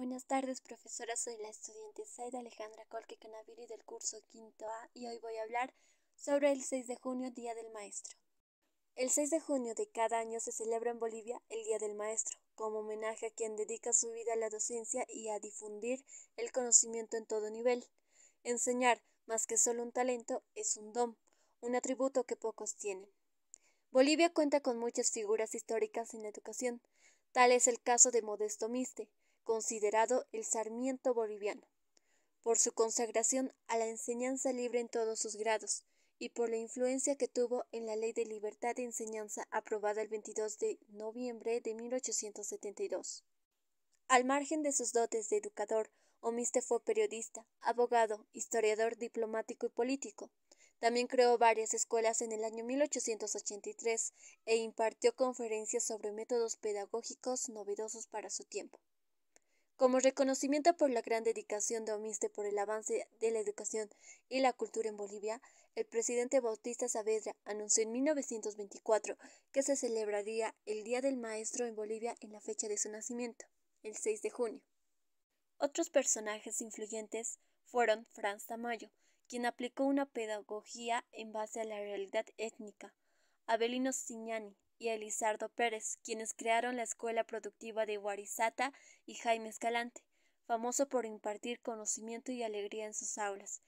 Buenas tardes, profesora. Soy la estudiante Zaida Alejandra Colque Canaviri del curso Quinto A y hoy voy a hablar sobre el 6 de junio, Día del Maestro. El 6 de junio de cada año se celebra en Bolivia el Día del Maestro, como homenaje a quien dedica su vida a la docencia y a difundir el conocimiento en todo nivel. Enseñar, más que solo un talento, es un don, un atributo que pocos tienen. Bolivia cuenta con muchas figuras históricas en educación. Tal es el caso de Modesto Miste, considerado el Sarmiento boliviano, por su consagración a la enseñanza libre en todos sus grados y por la influencia que tuvo en la Ley de Libertad de Enseñanza aprobada el 22 de noviembre de 1872. Al margen de sus dotes de educador, Omiste fue periodista, abogado, historiador, diplomático y político. También creó varias escuelas en el año 1883 e impartió conferencias sobre métodos pedagógicos novedosos para su tiempo. Como reconocimiento por la gran dedicación de Omiste por el avance de la educación y la cultura en Bolivia, el presidente Bautista Saavedra anunció en 1924 que se celebraría el Día del Maestro en Bolivia en la fecha de su nacimiento, el 6 de junio. Otros personajes influyentes fueron Franz Tamayo, quien aplicó una pedagogía en base a la realidad étnica, Abelino Signani y Elizardo Pérez, quienes crearon la Escuela Productiva de Guarizata y Jaime Escalante, famoso por impartir conocimiento y alegría en sus aulas,